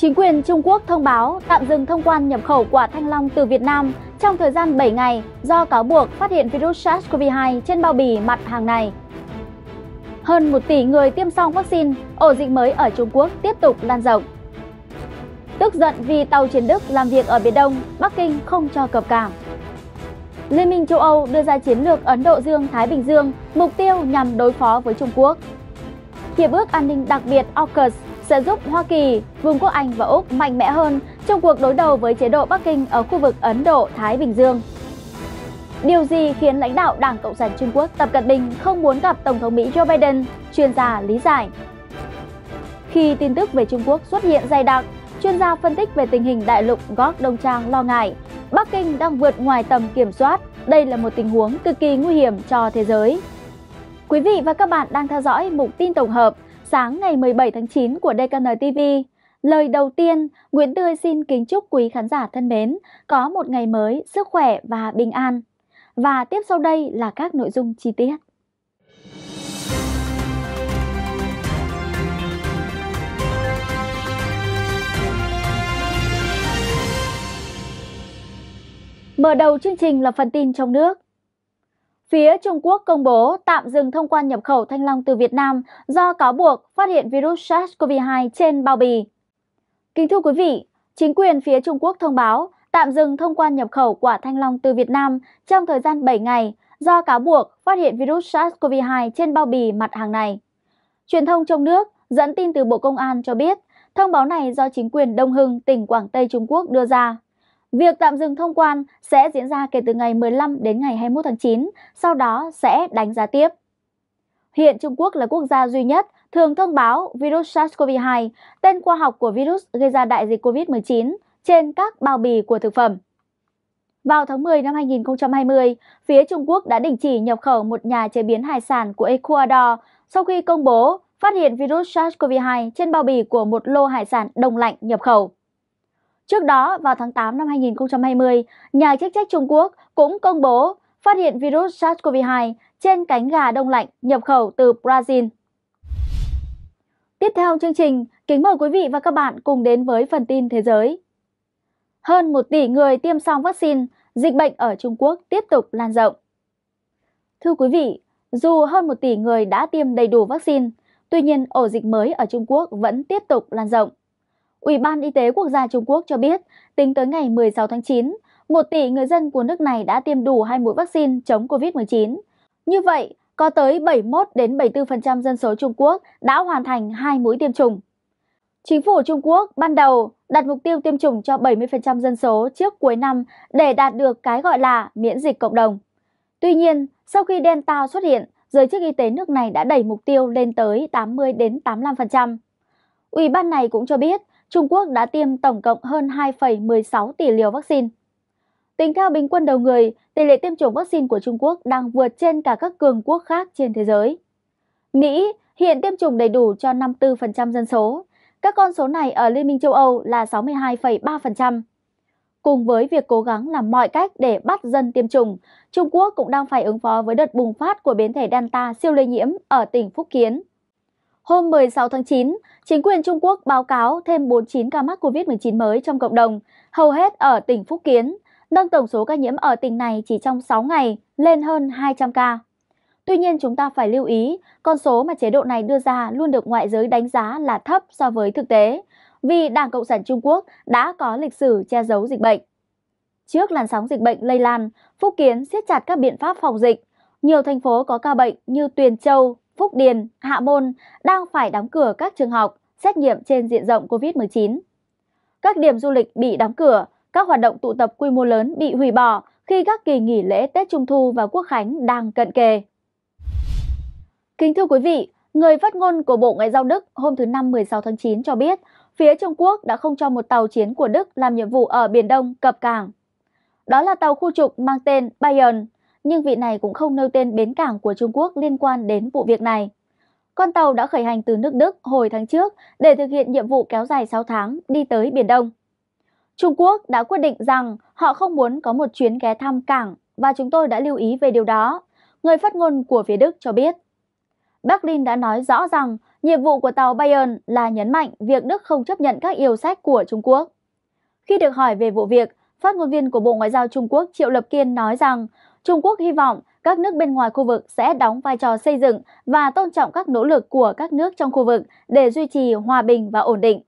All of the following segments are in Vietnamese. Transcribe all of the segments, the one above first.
Chính quyền Trung Quốc thông báo tạm dừng thông quan nhập khẩu quả thanh long từ Việt Nam trong thời gian 7 ngày do cáo buộc phát hiện virus SARS-CoV-2 trên bao bì mặt hàng này. Hơn 1 tỷ người tiêm xong vaccine, ổ dịch mới ở Trung Quốc tiếp tục lan rộng. Tức giận vì tàu chiến Đức làm việc ở Biển Đông, Bắc Kinh không cho cập cảng. Liên minh châu Âu đưa ra chiến lược Ấn Độ Dương-Thái Bình Dương, mục tiêu nhằm đối phó với Trung Quốc. Hiệp ước an ninh đặc biệt AUKUS sẽ giúp Hoa Kỳ, Vương quốc Anh và Úc mạnh mẽ hơn trong cuộc đối đầu với chế độ Bắc Kinh ở khu vực Ấn Độ-Thái Bình Dương. Điều gì khiến lãnh đạo Đảng Cộng sản Trung Quốc Tập Cận Bình không muốn gặp Tổng thống Mỹ Joe Biden, chuyên gia lý giải. Khi tin tức về Trung Quốc xuất hiện dày đặc, chuyên gia phân tích về tình hình đại lục Gót Đông Trang lo ngại Bắc Kinh đang vượt ngoài tầm kiểm soát. Đây là một tình huống cực kỳ nguy hiểm cho thế giới. Quý vị và các bạn đang theo dõi mục tin tổng hợp – sáng ngày 17 tháng 9 của DKN TV. Lời đầu tiên, Nguyễn Tươi xin kính chúc quý khán giả thân mến có một ngày mới sức khỏe và bình an. Và tiếp sau đây là các nội dung chi tiết. Mở đầu chương trình là phần tin trong nước phía Trung Quốc công bố tạm dừng thông quan nhập khẩu thanh long từ Việt Nam do cáo buộc phát hiện virus SARS-CoV-2 trên bao bì. Kính thưa quý vị, chính quyền phía Trung Quốc thông báo tạm dừng thông quan nhập khẩu quả thanh long từ Việt Nam trong thời gian 7 ngày do cáo buộc phát hiện virus SARS-CoV-2 trên bao bì mặt hàng này. Truyền thông trong nước dẫn tin từ Bộ Công an cho biết thông báo này do chính quyền Đông Hưng, tỉnh Quảng Tây Trung Quốc đưa ra. Việc tạm dừng thông quan sẽ diễn ra kể từ ngày 15 đến ngày 21 tháng 9, sau đó sẽ đánh giá tiếp. Hiện Trung Quốc là quốc gia duy nhất thường thông báo virus SARS-CoV-2, tên khoa học của virus gây ra đại dịch COVID-19, trên các bao bì của thực phẩm. Vào tháng 10 năm 2020, phía Trung Quốc đã đình chỉ nhập khẩu một nhà chế biến hải sản của Ecuador sau khi công bố phát hiện virus SARS-CoV-2 trên bao bì của một lô hải sản đông lạnh nhập khẩu. Trước đó, vào tháng 8 năm 2020, nhà chức trách Trung Quốc cũng công bố phát hiện virus SARS-CoV-2 trên cánh gà đông lạnh nhập khẩu từ Brazil. Tiếp theo chương trình, kính mời quý vị và các bạn cùng đến với phần tin thế giới. Hơn 1 tỷ người tiêm xong vaccine, dịch bệnh ở Trung Quốc tiếp tục lan rộng. Thưa quý vị, dù hơn 1 tỷ người đã tiêm đầy đủ vaccine, tuy nhiên ổ dịch mới ở Trung Quốc vẫn tiếp tục lan rộng. Ủy ban Y tế Quốc gia Trung Quốc cho biết, tính tới ngày 16 tháng 9, 1 tỷ người dân của nước này đã tiêm đủ hai mũi vaccine chống COVID-19. Như vậy, có tới 71 đến 74% dân số Trung Quốc đã hoàn thành hai mũi tiêm chủng. Chính phủ Trung Quốc ban đầu đặt mục tiêu tiêm chủng cho 70% dân số trước cuối năm để đạt được cái gọi là miễn dịch cộng đồng. Tuy nhiên, sau khi Delta xuất hiện, giới chức y tế nước này đã đẩy mục tiêu lên tới 80 đến 85%. Ủy ban này cũng cho biết Trung Quốc đã tiêm tổng cộng hơn 2,16 tỷ liều vaccine. Tính theo bình quân đầu người, tỷ lệ tiêm chủng vaccine của Trung Quốc đang vượt trên cả các cường quốc khác trên thế giới. Mỹ hiện tiêm chủng đầy đủ cho 54% dân số. Các con số này ở Liên minh châu Âu là 62,3%. Cùng với việc cố gắng làm mọi cách để bắt dân tiêm chủng, Trung Quốc cũng đang phải ứng phó với đợt bùng phát của biến thể Delta siêu lây nhiễm ở tỉnh Phúc Kiến. Hôm 16 tháng 9, chính quyền Trung Quốc báo cáo thêm 49 ca mắc COVID-19 mới trong cộng đồng, hầu hết ở tỉnh Phúc Kiến, nâng tổng số ca nhiễm ở tỉnh này chỉ trong 6 ngày lên hơn 200 ca. Tuy nhiên chúng ta phải lưu ý, con số mà chế độ này đưa ra luôn được ngoại giới đánh giá là thấp so với thực tế, vì Đảng Cộng sản Trung Quốc đã có lịch sử che giấu dịch bệnh. Trước làn sóng dịch bệnh lây lan, Phúc Kiến siết chặt các biện pháp phòng dịch. Nhiều thành phố có ca bệnh như Tuyền Châu, Phúc Điền, Hạ Môn đang phải đóng cửa các trường học, xét nghiệm trên diện rộng COVID-19. Các điểm du lịch bị đóng cửa, các hoạt động tụ tập quy mô lớn bị hủy bỏ khi các kỳ nghỉ lễ Tết Trung Thu và Quốc Khánh đang cận kề. Kính thưa quý vị, người phát ngôn của Bộ Ngoại giao Đức hôm thứ Năm 16 tháng 9 cho biết phía Trung Quốc đã không cho một tàu chiến của Đức làm nhiệm vụ ở Biển Đông cập cảng. Đó là tàu khu trục mang tên Bayern – nhưng vị này cũng không nêu tên bến cảng của Trung Quốc liên quan đến vụ việc này. Con tàu đã khởi hành từ nước Đức hồi tháng trước để thực hiện nhiệm vụ kéo dài 6 tháng đi tới Biển Đông. Trung Quốc đã quyết định rằng họ không muốn có một chuyến ghé thăm cảng và chúng tôi đã lưu ý về điều đó, người phát ngôn của phía Đức cho biết. Berlin đã nói rõ rằng nhiệm vụ của tàu Bayern là nhấn mạnh việc Đức không chấp nhận các yêu sách của Trung Quốc. Khi được hỏi về vụ việc, phát ngôn viên của Bộ Ngoại giao Trung Quốc Triệu Lập Kiên nói rằng Trung Quốc hy vọng các nước bên ngoài khu vực sẽ đóng vai trò xây dựng và tôn trọng các nỗ lực của các nước trong khu vực để duy trì hòa bình và ổn định.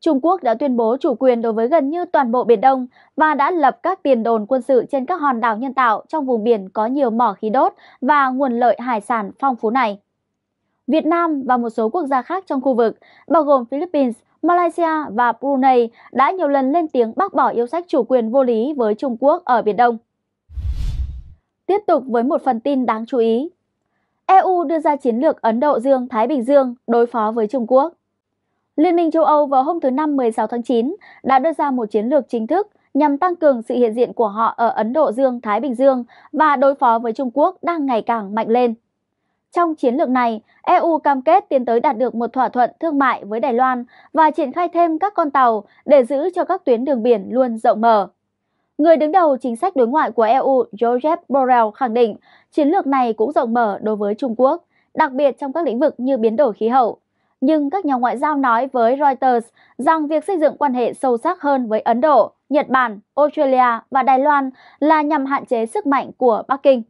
Trung Quốc đã tuyên bố chủ quyền đối với gần như toàn bộ Biển Đông và đã lập các tiền đồn quân sự trên các hòn đảo nhân tạo trong vùng biển có nhiều mỏ khí đốt và nguồn lợi hải sản phong phú này. Việt Nam và một số quốc gia khác trong khu vực, bao gồm Philippines, Malaysia và Brunei, đã nhiều lần lên tiếng bác bỏ yêu sách chủ quyền vô lý với Trung Quốc ở Biển Đông. Tiếp tục với một phần tin đáng chú ý. EU đưa ra chiến lược Ấn Độ Dương-Thái Bình Dương đối phó với Trung Quốc. Liên minh châu Âu vào hôm thứ Năm 16 tháng 9 đã đưa ra một chiến lược chính thức nhằm tăng cường sự hiện diện của họ ở Ấn Độ Dương-Thái Bình Dương và đối phó với Trung Quốc đang ngày càng mạnh lên. Trong chiến lược này, EU cam kết tiến tới đạt được một thỏa thuận thương mại với Đài Loan và triển khai thêm các con tàu để giữ cho các tuyến đường biển luôn rộng mở. Người đứng đầu chính sách đối ngoại của EU Joseph Borrell khẳng định chiến lược này cũng rộng mở đối với Trung Quốc, đặc biệt trong các lĩnh vực như biến đổi khí hậu. Nhưng các nhà ngoại giao nói với Reuters rằng việc xây dựng quan hệ sâu sắc hơn với Ấn Độ, Nhật Bản, Australia và Đài Loan là nhằm hạn chế sức mạnh của Bắc Kinh.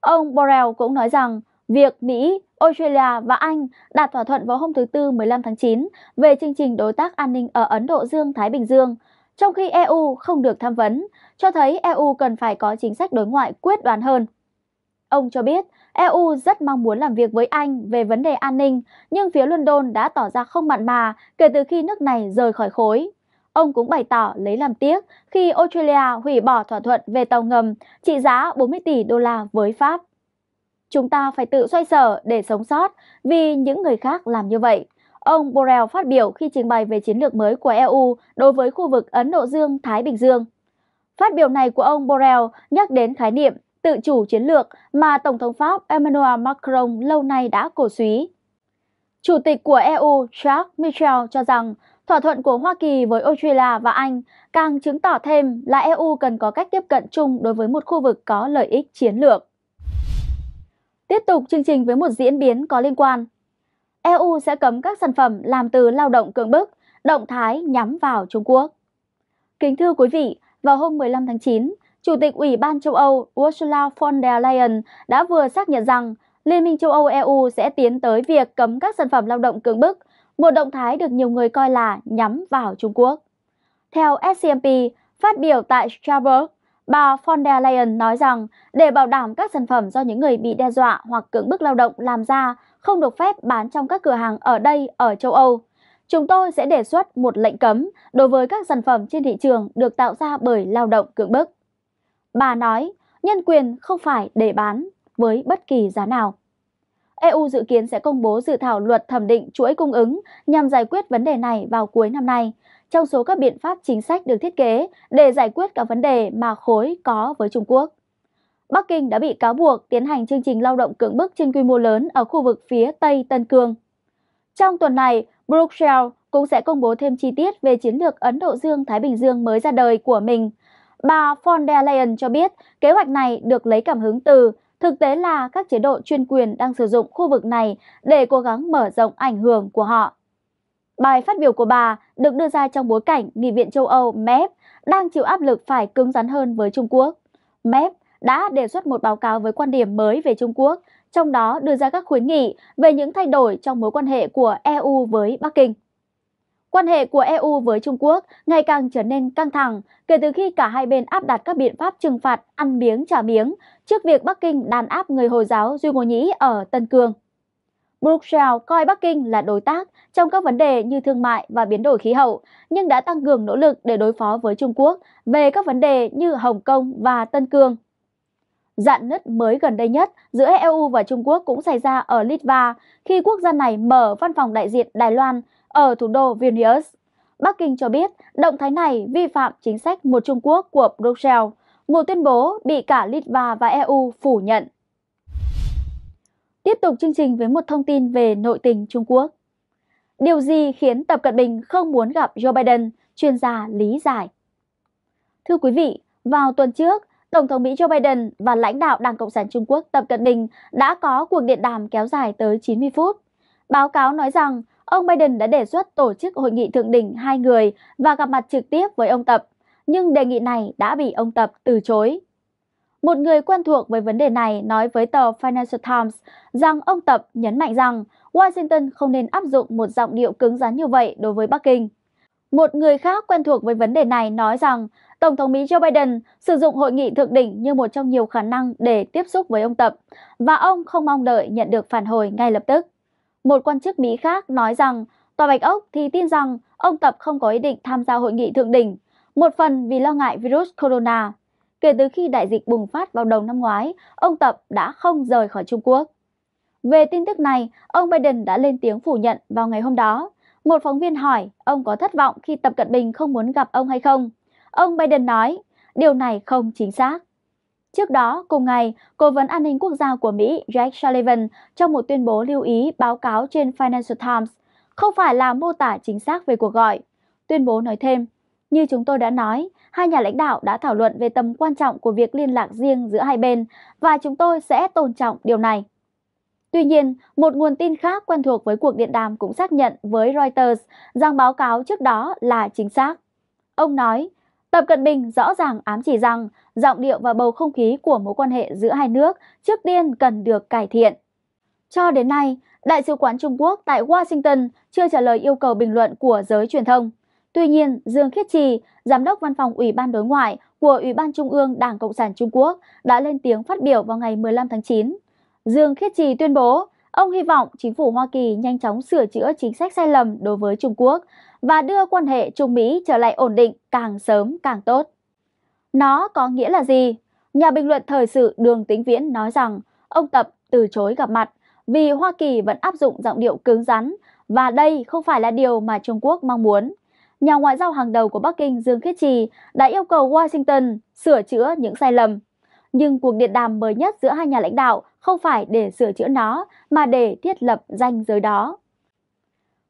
Ông Borrell cũng nói rằng việc Mỹ, Australia và Anh đạt thỏa thuận vào hôm thứ Tư 15 tháng 9 về chương trình đối tác an ninh ở Ấn Độ Dương-Thái Bình Dương – trong khi EU không được tham vấn, cho thấy EU cần phải có chính sách đối ngoại quyết đoán hơn. Ông cho biết EU rất mong muốn làm việc với Anh về vấn đề an ninh, nhưng phía London đã tỏ ra không mặn mà kể từ khi nước này rời khỏi khối. Ông cũng bày tỏ lấy làm tiếc khi Australia hủy bỏ thỏa thuận về tàu ngầm trị giá 40 tỷ đô la với Pháp. Chúng ta phải tự xoay sở để sống sót vì những người khác làm như vậy. Ông Borrell phát biểu khi trình bày về chiến lược mới của EU đối với khu vực Ấn Độ Dương-Thái Bình Dương. Phát biểu này của ông Borrell nhắc đến khái niệm tự chủ chiến lược mà Tổng thống Pháp Emmanuel Macron lâu nay đã cổ suý. Chủ tịch của EU Charles Michel cho rằng thỏa thuận của Hoa Kỳ với Australia và Anh càng chứng tỏ thêm là EU cần có cách tiếp cận chung đối với một khu vực có lợi ích chiến lược. Tiếp tục chương trình với một diễn biến có liên quan. EU sẽ cấm các sản phẩm làm từ lao động cưỡng bức, động thái nhắm vào Trung Quốc. Kính thưa quý vị, vào hôm 15 tháng 9, Chủ tịch Ủy ban châu Âu Ursula von der Leyen đã vừa xác nhận rằng Liên minh châu Âu EU sẽ tiến tới việc cấm các sản phẩm lao động cưỡng bức, một động thái được nhiều người coi là nhắm vào Trung Quốc. Theo SCMP, phát biểu tại Strasbourg, bà von der Leyen nói rằng để bảo đảm các sản phẩm do những người bị đe dọa hoặc cưỡng bức lao động làm ra không được phép bán trong các cửa hàng ở đây ở châu Âu. Chúng tôi sẽ đề xuất một lệnh cấm đối với các sản phẩm trên thị trường được tạo ra bởi lao động cưỡng bức. Bà nói, nhân quyền không phải để bán với bất kỳ giá nào. EU dự kiến sẽ công bố dự thảo luật thẩm định chuỗi cung ứng nhằm giải quyết vấn đề này vào cuối năm nay, trong số các biện pháp chính sách được thiết kế để giải quyết các vấn đề mà khối có với Trung Quốc. Bắc Kinh đã bị cáo buộc tiến hành chương trình lao động cưỡng bức trên quy mô lớn ở khu vực phía Tây Tân Cương. Trong tuần này, Brussels cũng sẽ công bố thêm chi tiết về chiến lược Ấn Độ Dương-Thái Bình Dương mới ra đời của mình. Bà von der Leyen cho biết kế hoạch này được lấy cảm hứng từ thực tế là các chế độ chuyên quyền đang sử dụng khu vực này để cố gắng mở rộng ảnh hưởng của họ. Bài phát biểu của bà được đưa ra trong bối cảnh Nghị viện châu Âu MEP đang chịu áp lực phải cứng rắn hơn với Trung Quốc. MEP đã đề xuất một báo cáo với quan điểm mới về Trung Quốc, trong đó đưa ra các khuyến nghị về những thay đổi trong mối quan hệ của EU với Bắc Kinh. Quan hệ của EU với Trung Quốc ngày càng trở nên căng thẳng kể từ khi cả hai bên áp đặt các biện pháp trừng phạt ăn miếng trả miếng trước việc Bắc Kinh đàn áp người Hồi giáo Duy Ngô Nhĩ ở Tân Cương. Bruxelles coi Bắc Kinh là đối tác trong các vấn đề như thương mại và biến đổi khí hậu, nhưng đã tăng cường nỗ lực để đối phó với Trung Quốc về các vấn đề như Hồng Kông và Tân Cương. Dạn nứt mới gần đây nhất giữa EU và Trung Quốc cũng xảy ra ở Litva khi quốc gia này mở văn phòng đại diện Đài Loan ở thủ đô Vilnius. Bắc Kinh cho biết động thái này vi phạm chính sách một Trung Quốc của Brussels. một tuyên bố bị cả Litva và EU phủ nhận. Tiếp tục chương trình với một thông tin về nội tình Trung Quốc. Điều gì khiến Tập Cận Bình không muốn gặp Joe Biden, chuyên gia lý giải? Thưa quý vị, vào tuần trước, Tổng thống Mỹ Joe Biden và lãnh đạo Đảng Cộng sản Trung Quốc Tập Cận Bình đã có cuộc điện đàm kéo dài tới 90 phút. Báo cáo nói rằng ông Biden đã đề xuất tổ chức hội nghị thượng đỉnh hai người và gặp mặt trực tiếp với ông Tập, nhưng đề nghị này đã bị ông Tập từ chối. Một người quen thuộc với vấn đề này nói với tờ Financial Times rằng ông Tập nhấn mạnh rằng Washington không nên áp dụng một giọng điệu cứng rắn như vậy đối với Bắc Kinh. Một người khác quen thuộc với vấn đề này nói rằng Tổng thống Mỹ Joe Biden sử dụng hội nghị thượng đỉnh như một trong nhiều khả năng để tiếp xúc với ông Tập, và ông không mong đợi nhận được phản hồi ngay lập tức. Một quan chức Mỹ khác nói rằng Tòa Bạch Ốc thì tin rằng ông Tập không có ý định tham gia hội nghị thượng đỉnh, một phần vì lo ngại virus corona. Kể từ khi đại dịch bùng phát vào đầu năm ngoái, ông Tập đã không rời khỏi Trung Quốc. Về tin tức này, ông Biden đã lên tiếng phủ nhận vào ngày hôm đó. Một phóng viên hỏi ông có thất vọng khi Tập Cận Bình không muốn gặp ông hay không. Ông Biden nói, điều này không chính xác. Trước đó, cùng ngày, Cố vấn An ninh Quốc gia của Mỹ Jack Sullivan trong một tuyên bố lưu ý báo cáo trên Financial Times không phải là mô tả chính xác về cuộc gọi. Tuyên bố nói thêm, như chúng tôi đã nói, hai nhà lãnh đạo đã thảo luận về tầm quan trọng của việc liên lạc riêng giữa hai bên và chúng tôi sẽ tôn trọng điều này. Tuy nhiên, một nguồn tin khác quen thuộc với cuộc điện đàm cũng xác nhận với Reuters rằng báo cáo trước đó là chính xác. Ông nói, Tập Cận Bình rõ ràng ám chỉ rằng giọng điệu và bầu không khí của mối quan hệ giữa hai nước trước tiên cần được cải thiện. Cho đến nay, Đại sứ quán Trung Quốc tại Washington chưa trả lời yêu cầu bình luận của giới truyền thông. Tuy nhiên, Dương Khiết Trì, Giám đốc Văn phòng Ủy ban Đối ngoại của Ủy ban Trung ương Đảng Cộng sản Trung Quốc đã lên tiếng phát biểu vào ngày 15 tháng 9. Dương Khiết Trì tuyên bố, ông hy vọng chính phủ Hoa Kỳ nhanh chóng sửa chữa chính sách sai lầm đối với Trung Quốc, và đưa quan hệ Trung Mỹ trở lại ổn định càng sớm càng tốt. Nó có nghĩa là gì? Nhà bình luận thời sự Đường Tính Viễn nói rằng ông Tập từ chối gặp mặt vì Hoa Kỳ vẫn áp dụng giọng điệu cứng rắn và đây không phải là điều mà Trung Quốc mong muốn. Nhà ngoại giao hàng đầu của Bắc Kinh Dương Khiết Trì đã yêu cầu Washington sửa chữa những sai lầm. Nhưng cuộc điện đàm mới nhất giữa hai nhà lãnh đạo không phải để sửa chữa nó mà để thiết lập ranh giới đó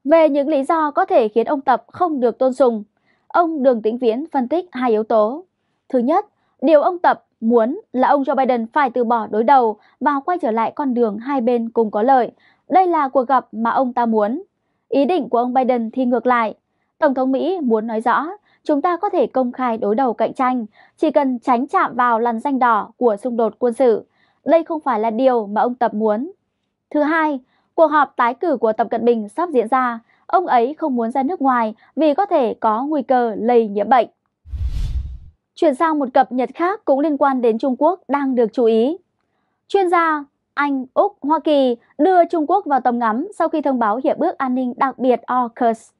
về những lý do có thể khiến ông Tập không được tôn sùng. Ông Đường Tĩnh Viễn phân tích hai yếu tố. Thứ nhất, điều ông Tập muốn là ông Joe Biden phải từ bỏ đối đầu và quay trở lại con đường hai bên cùng có lợi. Đây là cuộc gặp mà ông ta muốn. Ý định của ông Biden thì ngược lại. Tổng thống Mỹ muốn nói rõ, chúng ta có thể công khai đối đầu cạnh tranh, chỉ cần tránh chạm vào làn danh đỏ của xung đột quân sự. Đây không phải là điều mà ông Tập muốn. Thứ hai, Cuộc họp tái cử của Tập Cận Bình sắp diễn ra, ông ấy không muốn ra nước ngoài vì có thể có nguy cơ lây nhiễm bệnh. Chuyển sang một cập nhật khác cũng liên quan đến Trung Quốc đang được chú ý. Chuyên gia Anh, Úc, Hoa Kỳ đưa Trung Quốc vào tầm ngắm sau khi thông báo Hiệp ước An ninh đặc biệt AUKUS.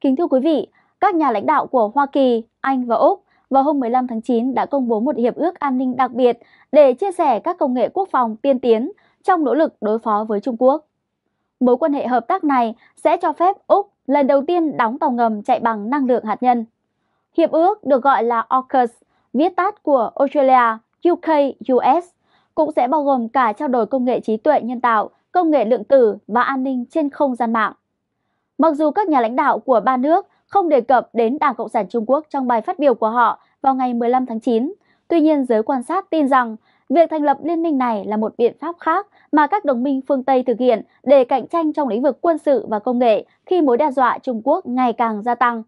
Kính thưa quý vị, các nhà lãnh đạo của Hoa Kỳ, Anh và Úc vào hôm 15 tháng 9 đã công bố một hiệp ước an ninh đặc biệt để chia sẻ các công nghệ quốc phòng tiên tiến trong nỗ lực đối phó với Trung Quốc. Mối quan hệ hợp tác này sẽ cho phép Úc lần đầu tiên đóng tàu ngầm chạy bằng năng lượng hạt nhân. Hiệp ước được gọi là AUKUS, viết tắt của Australia, UK, US, cũng sẽ bao gồm cả trao đổi công nghệ trí tuệ nhân tạo, công nghệ lượng tử và an ninh trên không gian mạng. Mặc dù các nhà lãnh đạo của ba nước không đề cập đến Đảng Cộng sản Trung Quốc trong bài phát biểu của họ vào ngày 15 tháng 9, tuy nhiên giới quan sát tin rằng Việc thành lập liên minh này là một biện pháp khác mà các đồng minh phương Tây thực hiện để cạnh tranh trong lĩnh vực quân sự và công nghệ khi mối đe dọa Trung Quốc ngày càng gia tăng.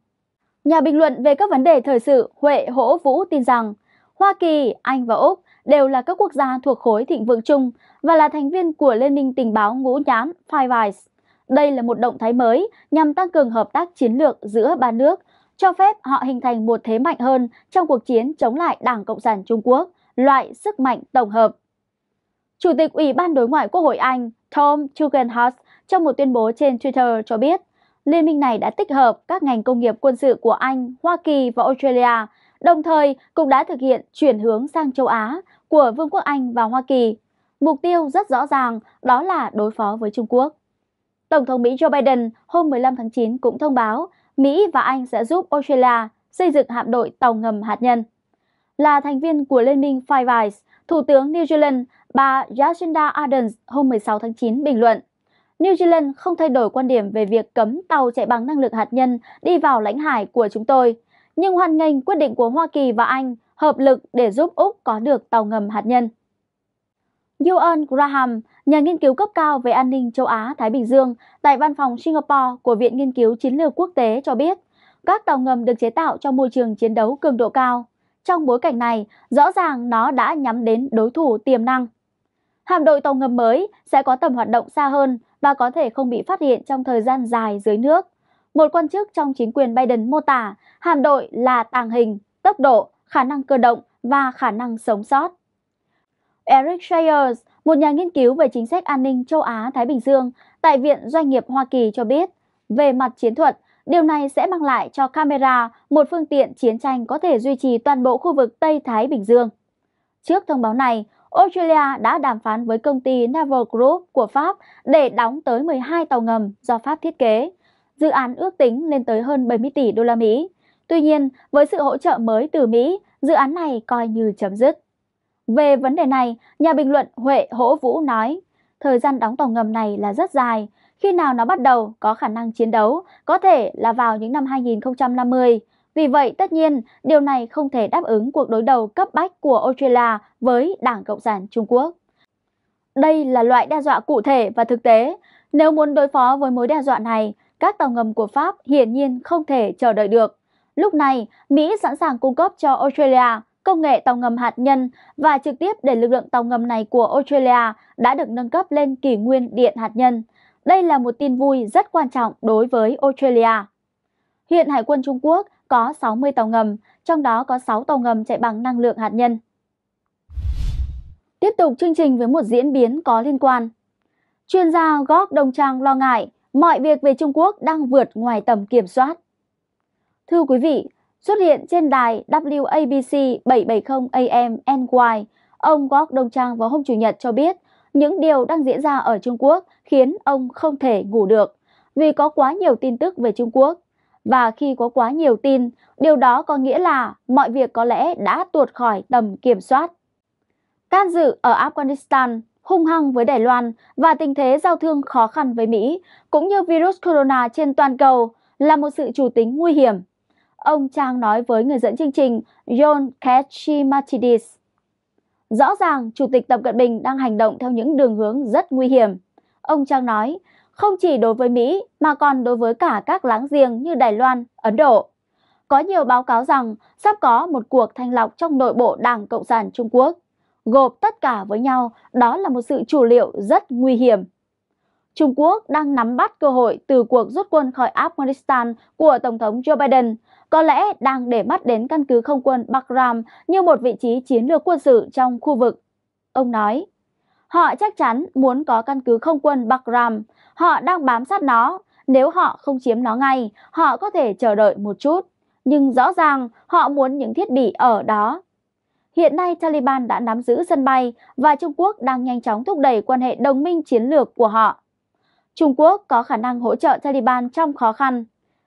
Nhà bình luận về các vấn đề thời sự Huệ Hỗ Vũ tin rằng Hoa Kỳ, Anh và Úc đều là các quốc gia thuộc khối thịnh vượng chung và là thành viên của Liên minh tình báo ngũ nhãn Five Eyes. Đây là một động thái mới nhằm tăng cường hợp tác chiến lược giữa ba nước, cho phép họ hình thành một thế mạnh hơn trong cuộc chiến chống lại Đảng Cộng sản Trung Quốc loại sức mạnh tổng hợp. Chủ tịch Ủy ban Đối ngoại Quốc hội Anh Tom Tugendhat trong một tuyên bố trên Twitter cho biết, liên minh này đã tích hợp các ngành công nghiệp quân sự của Anh, Hoa Kỳ và Australia, đồng thời cũng đã thực hiện chuyển hướng sang châu Á của Vương quốc Anh và Hoa Kỳ. Mục tiêu rất rõ ràng đó là đối phó với Trung Quốc. Tổng thống Mỹ Joe Biden hôm 15 tháng 9 cũng thông báo Mỹ và Anh sẽ giúp Australia xây dựng hạm đội tàu ngầm hạt nhân là thành viên của Liên minh Five Eyes, Thủ tướng New Zealand bà Jacinda Ardern hôm 16 tháng 9 bình luận. New Zealand không thay đổi quan điểm về việc cấm tàu chạy bằng năng lượng hạt nhân đi vào lãnh hải của chúng tôi, nhưng hoan nghênh quyết định của Hoa Kỳ và Anh hợp lực để giúp Úc có được tàu ngầm hạt nhân. Ewan Graham, nhà nghiên cứu cấp cao về an ninh châu Á-Thái Bình Dương tại văn phòng Singapore của Viện Nghiên cứu Chiến lược Quốc tế cho biết, các tàu ngầm được chế tạo cho môi trường chiến đấu cường độ cao trong bối cảnh này, rõ ràng nó đã nhắm đến đối thủ tiềm năng. Hạm đội tàu ngầm mới sẽ có tầm hoạt động xa hơn và có thể không bị phát hiện trong thời gian dài dưới nước. Một quan chức trong chính quyền Biden mô tả hạm đội là tàng hình, tốc độ, khả năng cơ động và khả năng sống sót. Eric Shayers, một nhà nghiên cứu về chính sách an ninh châu Á-Thái Bình Dương tại Viện Doanh nghiệp Hoa Kỳ cho biết, về mặt chiến thuật, Điều này sẽ mang lại cho camera một phương tiện chiến tranh có thể duy trì toàn bộ khu vực Tây Thái Bình Dương. Trước thông báo này, Australia đã đàm phán với công ty Naval Group của Pháp để đóng tới 12 tàu ngầm do Pháp thiết kế. Dự án ước tính lên tới hơn 70 tỷ đô la Mỹ. Tuy nhiên, với sự hỗ trợ mới từ Mỹ, dự án này coi như chấm dứt. Về vấn đề này, nhà bình luận Huệ Hỗ Vũ nói, thời gian đóng tàu ngầm này là rất dài, khi nào nó bắt đầu có khả năng chiến đấu, có thể là vào những năm 2050. Vì vậy, tất nhiên, điều này không thể đáp ứng cuộc đối đầu cấp bách của Australia với Đảng Cộng sản Trung Quốc. Đây là loại đe dọa cụ thể và thực tế. Nếu muốn đối phó với mối đe dọa này, các tàu ngầm của Pháp hiển nhiên không thể chờ đợi được. Lúc này, Mỹ sẵn sàng cung cấp cho Australia công nghệ tàu ngầm hạt nhân và trực tiếp để lực lượng tàu ngầm này của Australia đã được nâng cấp lên kỷ nguyên điện hạt nhân – đây là một tin vui rất quan trọng đối với Australia. Hiện Hải quân Trung Quốc có 60 tàu ngầm, trong đó có 6 tàu ngầm chạy bằng năng lượng hạt nhân. Tiếp tục chương trình với một diễn biến có liên quan. Chuyên gia Góp Đông Trang lo ngại mọi việc về Trung Quốc đang vượt ngoài tầm kiểm soát. Thưa quý vị, xuất hiện trên đài WABC 770 AM NY, ông Góp Đông Trang vào hôm Chủ nhật cho biết – những điều đang diễn ra ở Trung Quốc khiến ông không thể ngủ được vì có quá nhiều tin tức về Trung Quốc. Và khi có quá nhiều tin, điều đó có nghĩa là mọi việc có lẽ đã tuột khỏi tầm kiểm soát. Can dự ở Afghanistan hung hăng với Đài Loan và tình thế giao thương khó khăn với Mỹ, cũng như virus corona trên toàn cầu là một sự chủ tính nguy hiểm. Ông Trang nói với người dẫn chương trình John Kachimatidis. Rõ ràng, Chủ tịch Tập Cận Bình đang hành động theo những đường hướng rất nguy hiểm. Ông Trang nói, không chỉ đối với Mỹ mà còn đối với cả các láng giềng như Đài Loan, Ấn Độ. Có nhiều báo cáo rằng sắp có một cuộc thanh lọc trong nội bộ Đảng Cộng sản Trung Quốc. Gộp tất cả với nhau, đó là một sự chủ liệu rất nguy hiểm. Trung Quốc đang nắm bắt cơ hội từ cuộc rút quân khỏi Afghanistan của Tổng thống Joe Biden – có lẽ đang để mắt đến căn cứ không quân Bagram như một vị trí chiến lược quân sự trong khu vực. Ông nói, họ chắc chắn muốn có căn cứ không quân Bagram, họ đang bám sát nó, nếu họ không chiếm nó ngay, họ có thể chờ đợi một chút. Nhưng rõ ràng họ muốn những thiết bị ở đó. Hiện nay Taliban đã nắm giữ sân bay và Trung Quốc đang nhanh chóng thúc đẩy quan hệ đồng minh chiến lược của họ. Trung Quốc có khả năng hỗ trợ Taliban trong khó khăn.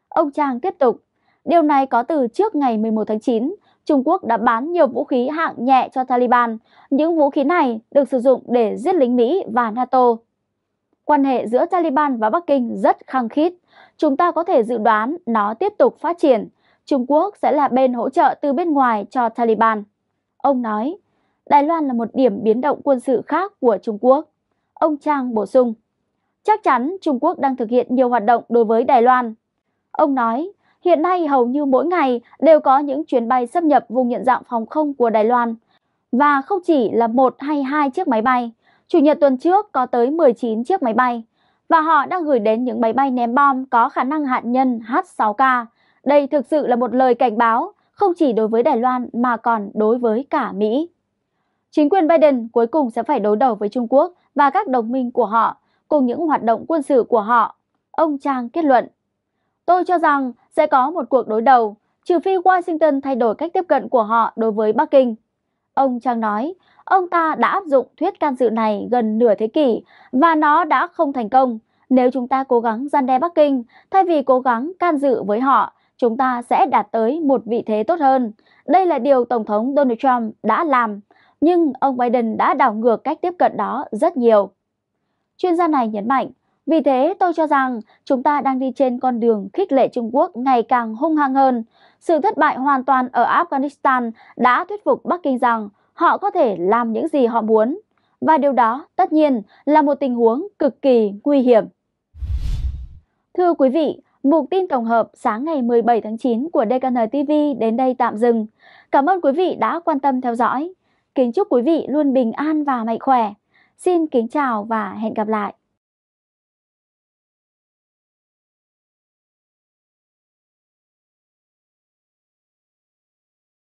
Ông Trang tiếp tục. Điều này có từ trước ngày 11 tháng 9, Trung Quốc đã bán nhiều vũ khí hạng nhẹ cho Taliban. Những vũ khí này được sử dụng để giết lính Mỹ và NATO. Quan hệ giữa Taliban và Bắc Kinh rất khăng khít. Chúng ta có thể dự đoán nó tiếp tục phát triển. Trung Quốc sẽ là bên hỗ trợ từ bên ngoài cho Taliban. Ông nói, Đài Loan là một điểm biến động quân sự khác của Trung Quốc. Ông Trang bổ sung, chắc chắn Trung Quốc đang thực hiện nhiều hoạt động đối với Đài Loan. Ông nói, Hiện nay hầu như mỗi ngày đều có những chuyến bay xâm nhập vùng nhận dạng phòng không của Đài Loan. Và không chỉ là một hay hai chiếc máy bay, Chủ nhật tuần trước có tới 19 chiếc máy bay và họ đã gửi đến những máy bay ném bom có khả năng hạt nhân H6K. Đây thực sự là một lời cảnh báo không chỉ đối với Đài Loan mà còn đối với cả Mỹ. Chính quyền Biden cuối cùng sẽ phải đối đầu với Trung Quốc và các đồng minh của họ cùng những hoạt động quân sự của họ, ông Trang kết luận. Tôi cho rằng sẽ có một cuộc đối đầu, trừ phi Washington thay đổi cách tiếp cận của họ đối với Bắc Kinh. Ông Trang nói, ông ta đã áp dụng thuyết can dự này gần nửa thế kỷ và nó đã không thành công. Nếu chúng ta cố gắng gian đe Bắc Kinh, thay vì cố gắng can dự với họ, chúng ta sẽ đạt tới một vị thế tốt hơn. Đây là điều Tổng thống Donald Trump đã làm, nhưng ông Biden đã đảo ngược cách tiếp cận đó rất nhiều. Chuyên gia này nhấn mạnh, vì thế, tôi cho rằng chúng ta đang đi trên con đường khích lệ Trung Quốc ngày càng hung hăng hơn. Sự thất bại hoàn toàn ở Afghanistan đã thuyết phục Bắc Kinh rằng họ có thể làm những gì họ muốn. Và điều đó, tất nhiên, là một tình huống cực kỳ nguy hiểm. Thưa quý vị, mục tin tổng hợp sáng ngày 17 tháng 9 của DKN TV đến đây tạm dừng. Cảm ơn quý vị đã quan tâm theo dõi. Kính chúc quý vị luôn bình an và mạnh khỏe. Xin kính chào và hẹn gặp lại.